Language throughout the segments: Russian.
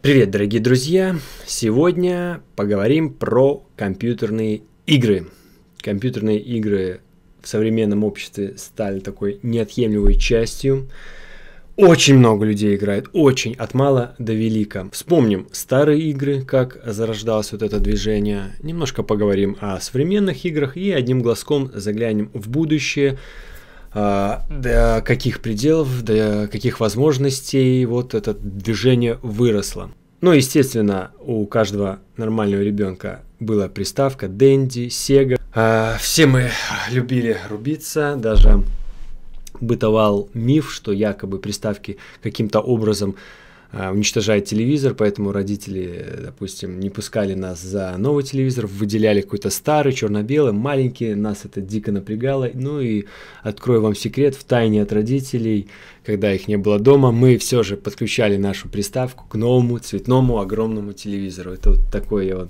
Привет, дорогие друзья! Сегодня поговорим про компьютерные игры. Компьютерные игры в современном обществе стали такой неотъемлемой частью. Очень много людей играет, очень, от мала до велика. Вспомним старые игры, как зарождалось вот это движение. Немножко поговорим о современных играх и одним глазком заглянем в будущее – а, до каких пределов, до каких возможностей вот это движение выросло. Ну, естественно, у каждого нормального ребенка была приставка Дэнди, Сега. А, все мы любили рубиться, даже бытовал миф, что якобы приставки каким-то образом Э, уничтожает телевизор, поэтому родители, э, допустим, не пускали нас за новый телевизор, выделяли какой-то старый, черно-белый, маленький, нас это дико напрягало. Ну и открою вам секрет, в тайне от родителей, когда их не было дома, мы все же подключали нашу приставку к новому цветному огромному телевизору. Это вот такой я вот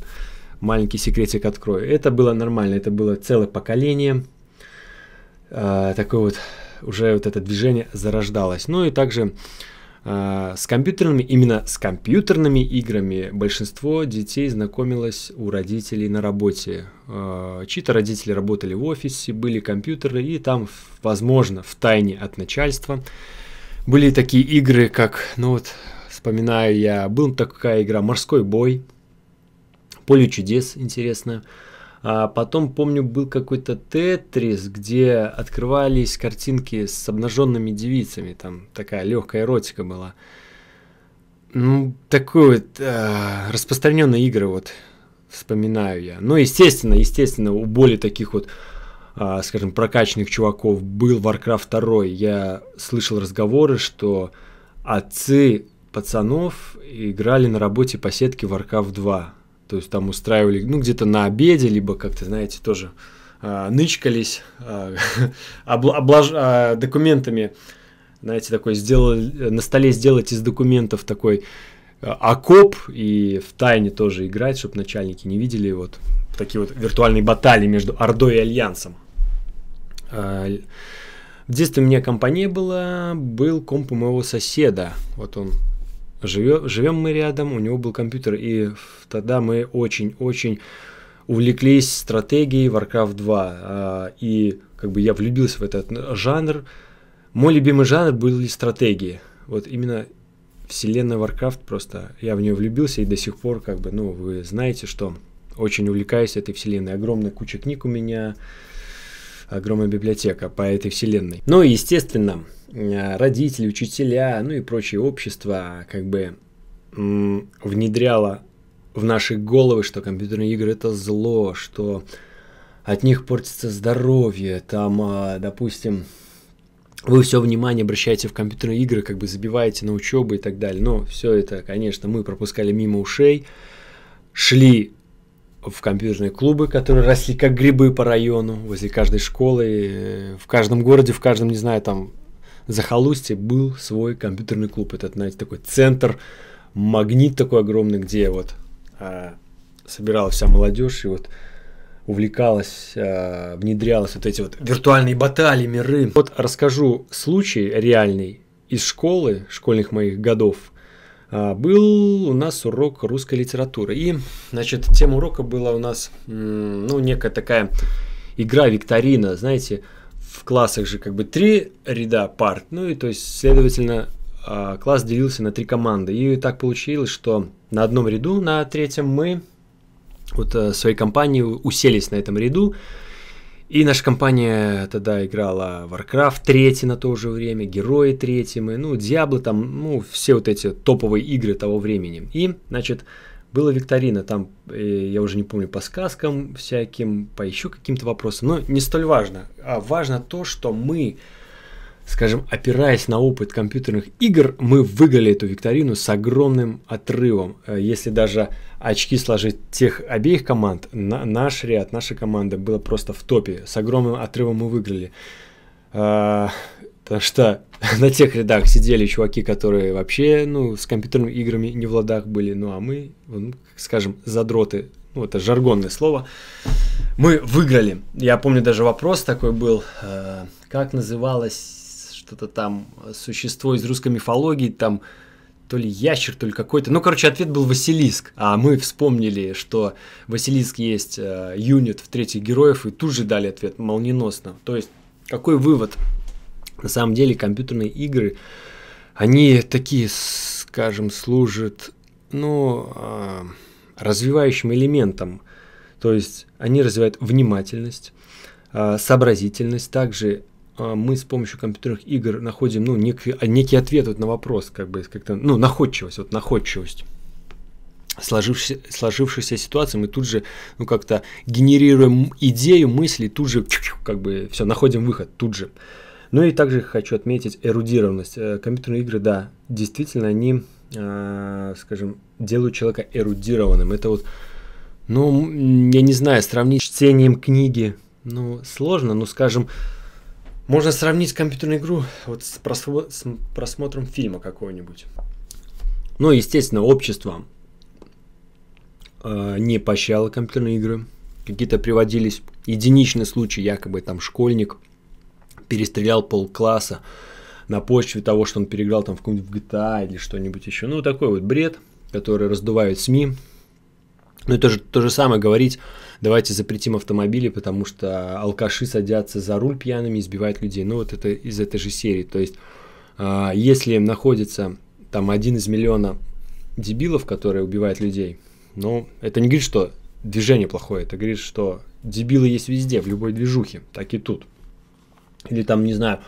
маленький секретик открою. Это было нормально, это было целое поколение, а, такое вот уже вот это движение зарождалось. Ну и также а, с компьютерными, именно с компьютерными играми большинство детей знакомилось у родителей на работе. А, чьи-то родители работали в офисе, были компьютеры, и там, возможно, в тайне от начальства были такие игры, как, ну вот, вспоминаю я, была такая игра «Морской бой», «Поле чудес», интересная, а потом, помню, был какой-то тетрис, где открывались картинки с обнаженными девицами. Там такая легкая эротика была. Ну, такой вот э, распространенные игры вот вспоминаю я. Ну, естественно, естественно, у более таких вот, э, скажем, прокачанных чуваков был Warcraft 2. Я слышал разговоры, что отцы пацанов играли на работе по сетке Warcraft 2. То есть там устраивали, ну, где-то на обеде, либо как-то, знаете, тоже э, нычкались э, облаж, э, документами. Знаете, такой сделали, на столе сделать из документов такой окоп и в тайне тоже играть, чтобы начальники не видели вот такие вот виртуальные баталии между Ордой и Альянсом. В детстве у меня компания была, был комп у моего соседа. Вот он живем, живем мы рядом, у него был компьютер, и тогда мы очень-очень увлеклись стратегией Warcraft 2, а, и как бы я влюбился в этот жанр. Мой любимый жанр были стратегии. Вот именно вселенная Warcraft просто, я в нее влюбился и до сих пор как бы, ну, вы знаете, что очень увлекаюсь этой вселенной. Огромная куча книг у меня, огромная библиотека по этой вселенной. Ну и, естественно, Э, родители, учителя, ну и прочее общество как бы внедряло в наши головы, что компьютерные игры это зло, что от них портится здоровье, там, э, допустим, вы все внимание обращаете в компьютерные игры, как бы забиваете на учебу и так далее. Но все это, конечно, мы пропускали мимо ушей, шли в компьютерные клубы, которые росли как грибы по району, возле каждой школы, э, в каждом городе, в каждом, не знаю, там, захолустье был свой компьютерный клуб. Это, знаете, такой центр, магнит такой огромный, где вот а, собиралась вся молодежь и вот увлекалась, а, внедрялась вот эти вот виртуальные баталии, миры. Вот расскажу случай реальный из школы, школьных моих годов. А, был у нас урок русской литературы. И, значит, тема урока была у нас, ну, некая такая игра-викторина, знаете, в классах же как бы три ряда парт, ну и то есть, следовательно, а, класс делился на три команды. И так получилось, что на одном ряду, на третьем мы вот э, своей компанией уселись на этом ряду. И наша компания тогда играла Warcraft 3 на то же время, Герои 3, ну, Diablo, там, ну, все вот эти топовые игры того времени. И, значит, была викторина, там, э, я уже не помню, по сказкам всяким, по еще каким-то вопросам, но не столь важно. А важно то, что мы, скажем, опираясь на опыт компьютерных игр, мы выиграли эту викторину с огромным отрывом. Э, если даже очки сложить тех обеих команд, на, наш ряд, наша команда была просто в топе. С огромным отрывом мы выиграли. А, Потому что на тех рядах сидели чуваки, которые вообще, ну, с компьютерными играми не в ладах были, ну, а мы, ну, скажем, задроты, ну, это жаргонное слово, мы выиграли. Я помню, даже вопрос такой был, э, как называлось что-то там, э, существо из русской мифологии, там, то ли ящер, то ли какой-то. Ну, короче, ответ был Василиск. А мы вспомнили, что Василиск есть э, юнит в третьих героев, и тут же дали ответ молниеносно. То есть, какой вывод на самом деле компьютерные игры, они такие, скажем, служат, ну, а, развивающим элементом. То есть они развивают внимательность, а, сообразительность. Также а, мы с помощью компьютерных игр находим ну, некий, некий ответ вот на вопрос, как бы как-то, ну, находчивость, вот находчивость. Сложившись, сложившейся ситуации мы тут же ну как-то генерируем идею мысли тут же как бы все находим выход тут же ну и также хочу отметить эрудированность. Э, компьютерные игры, да, действительно они, э, скажем, делают человека эрудированным. Это вот, ну, я не знаю, сравнить с чтением книги, ну, сложно, но, скажем, можно сравнить компьютерную игру вот с, просво- с просмотром фильма какого-нибудь. Ну, естественно, общество э, не поощряло компьютерные игры. Какие-то приводились единичные случаи, якобы там школьник – перестрелял полкласса на почве того, что он переиграл там в каком-нибудь GTA а или что-нибудь еще. Ну, такой вот бред, который раздувают СМИ. Ну, это же то же самое говорить, давайте запретим автомобили, потому что алкаши садятся за руль пьяными и избивают людей. Ну, вот это из этой же серии. То есть, а, если находится там один из миллиона дебилов, которые убивают людей, ну, это не говорит, что движение плохое, это говорит, что дебилы есть везде, в любой движухе, так и тут. Или там, не знаю,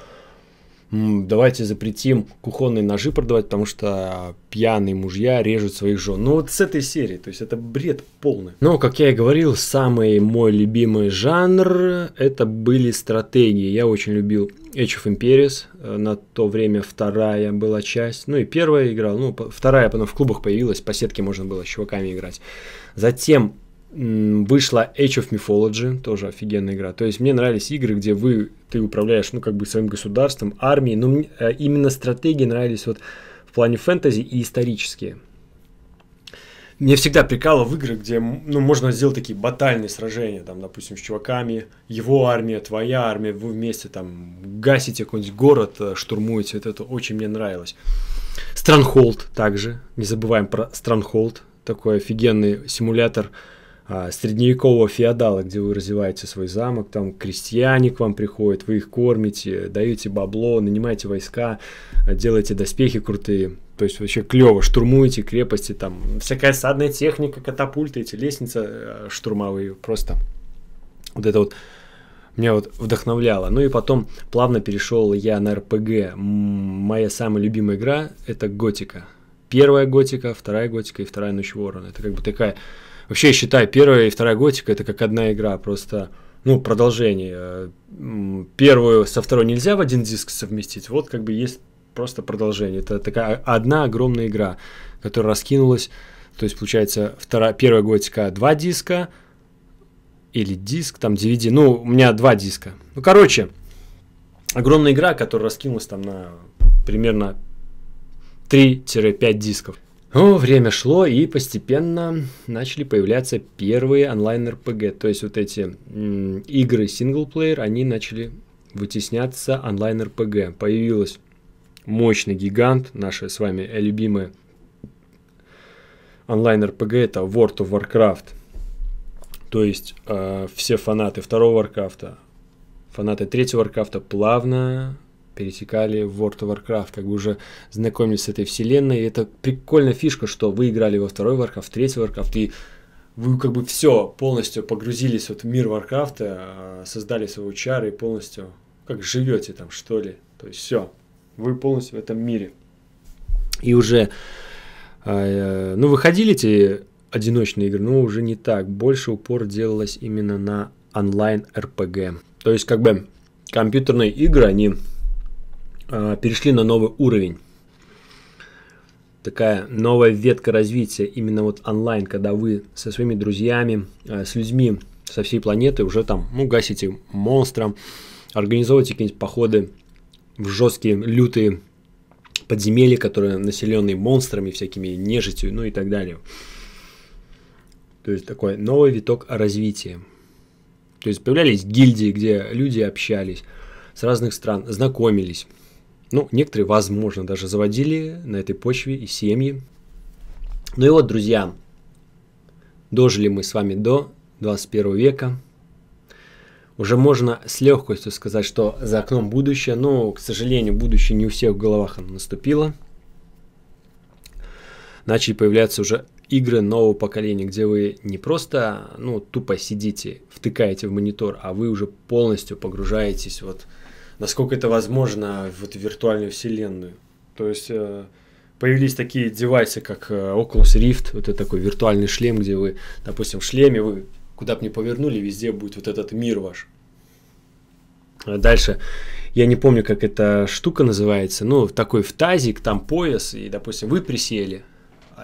давайте запретим кухонные ножи продавать, потому что пьяные мужья режут своих жен. Ну вот с этой серии, то есть это бред полный. Но, ну, как я и говорил, самый мой любимый жанр это были стратегии. Я очень любил Age of Empires, э, на то время вторая была часть, ну и первая играл, ну вторая потом в клубах появилась, по сетке можно было с чуваками играть. Затем вышла Age of Mythology, тоже офигенная игра. То есть мне нравились игры, где вы, ты управляешь, ну, как бы своим государством, армией, но мне, э, именно стратегии нравились вот в плане фэнтези и исторические. Мне всегда прикало в игры, где ну, можно сделать такие батальные сражения, там, допустим, с чуваками, его армия, твоя армия, вы вместе там гасите какой-нибудь город, э, штурмуете, вот это очень мне нравилось. Странхолд также, не забываем про Странхолд, такой офигенный симулятор, а, средневекового феодала, где вы развиваете свой замок, там крестьяне к вам приходят, вы их кормите, даете бабло, нанимаете войска, делаете доспехи крутые. То есть вообще клево, штурмуете крепости, там всякая садная техника, катапульты, эти лестницы э, штурмовые, просто вот это вот меня вот вдохновляло. Ну и потом плавно перешел я на РПГ. Моя самая любимая игра это Готика. Первая Готика, вторая Готика и вторая Ночь Ворона. Это как бы такая Вообще, я считаю, первая и вторая готика это как одна игра, просто ну, продолжение. Первую со второй нельзя в один диск совместить. Вот как бы есть просто продолжение. Это такая одна огромная игра, которая раскинулась. То есть, получается, вторая, первая готика два диска или диск, там DVD. Ну, у меня два диска. Ну, короче, огромная игра, которая раскинулась там на примерно 3-5 дисков. О, время шло, и постепенно начали появляться первые онлайн-РПГ. То есть вот эти игры синглплеер, они начали вытесняться онлайн-РПГ. Появилась мощный гигант, наша с вами любимая онлайн-РПГ, это World of Warcraft. То есть э, все фанаты второго Warcraft, фанаты третьего Warcraft плавно пересекали в World of Warcraft, как бы уже знакомились с этой вселенной. И это прикольная фишка, что вы играли во второй Warcraft, в третий Warcraft, и вы как бы все полностью погрузились вот в мир Варкрафта, создали свои чары и полностью как живете там, что ли. То есть все, вы полностью в этом мире. И уже, а, э, ну, выходили эти одиночные игры, но уже не так. Больше упор делалось именно на онлайн-РПГ. То есть, как бы, компьютерные игры, они Э, перешли на новый уровень. Такая новая ветка развития именно вот онлайн, когда вы со своими друзьями, э, с людьми со всей планеты уже там, ну, гасите монстрам, организовываете какие-нибудь походы в жесткие, лютые подземелья, которые населены монстрами, всякими нежитью, ну и так далее. То есть такой новый виток развития. То есть появлялись гильдии, где люди общались с разных стран, знакомились. Ну, некоторые, возможно, даже заводили на этой почве и семьи. Ну и вот, друзья, дожили мы с вами до 21 века. Уже можно с легкостью сказать, что за окном будущее, но, к сожалению, будущее не у всех в головах оно наступило. Начали появляться уже игры нового поколения, где вы не просто ну, тупо сидите, втыкаете в монитор, а вы уже полностью погружаетесь вот в насколько это возможно в эту виртуальную вселенную. То есть э, появились такие девайсы, как э, Oculus Rift, вот это такой виртуальный шлем, где вы, допустим, в шлеме, вы куда бы ни повернули, везде будет вот этот мир ваш. А дальше, я не помню, как эта штука называется, ну, такой в тазик, там пояс, и, допустим, вы присели,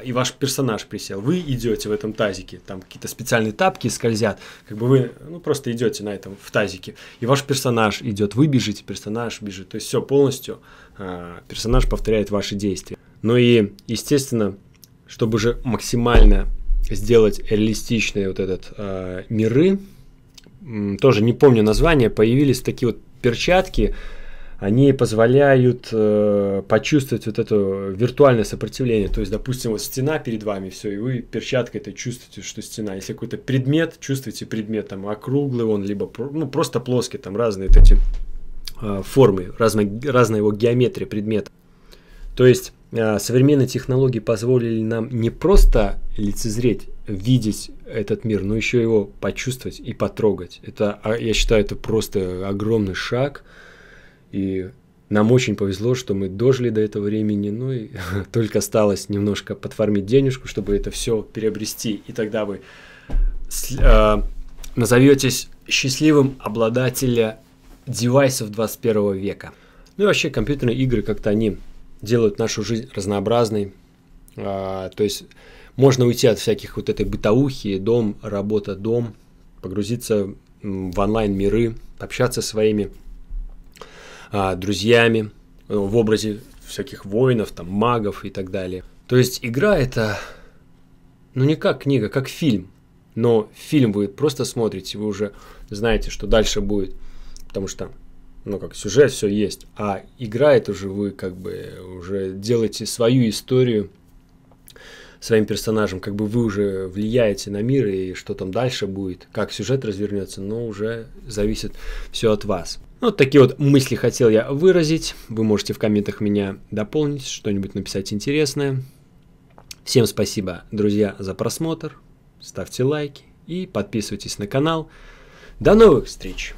и ваш персонаж присел. Вы идете в этом тазике, там какие-то специальные тапки скользят, как бы вы ну, просто идете на этом в тазике, и ваш персонаж идет, вы бежите, персонаж бежит, то есть все полностью э, персонаж повторяет ваши действия. Ну и естественно, чтобы же максимально сделать реалистичные вот этот э, миры, тоже не помню название, появились такие вот перчатки, они позволяют э, почувствовать вот это виртуальное сопротивление. То есть, допустим, вот стена перед вами, все, и вы перчаткой это чувствуете, что стена. Если какой-то предмет, чувствуете предмет, там округлый он, либо ну, просто плоский, там разные вот эти э, формы, разная, разная его геометрия предмета. То есть, э, современные технологии позволили нам не просто лицезреть, видеть этот мир, но еще его почувствовать и потрогать. Это, а, я считаю, это просто огромный шаг – и нам очень повезло, что мы дожили до этого времени, ну и только осталось немножко подформить денежку, чтобы это все приобрести, и тогда вы э, назоветесь счастливым обладателя девайсов 21 века. Ну и вообще компьютерные игры как-то они делают нашу жизнь разнообразной, э, то есть можно уйти от всяких вот этой бытовухи, дом, работа, дом, погрузиться в онлайн-миры, общаться со своими а, друзьями э, в образе всяких воинов, там, магов и так далее. То есть игра это, ну не как книга, как фильм. Но фильм вы просто смотрите, вы уже знаете, что дальше будет. Потому что, ну как, сюжет все есть. А игра это уже вы как бы уже делаете свою историю своим персонажем. Как бы вы уже влияете на мир и что там дальше будет, как сюжет развернется, но уже зависит все от вас. Вот такие вот мысли хотел я выразить. Вы можете в комментах меня дополнить, что-нибудь написать интересное. Всем спасибо, друзья, за просмотр. Ставьте лайки и подписывайтесь на канал. До новых встреч!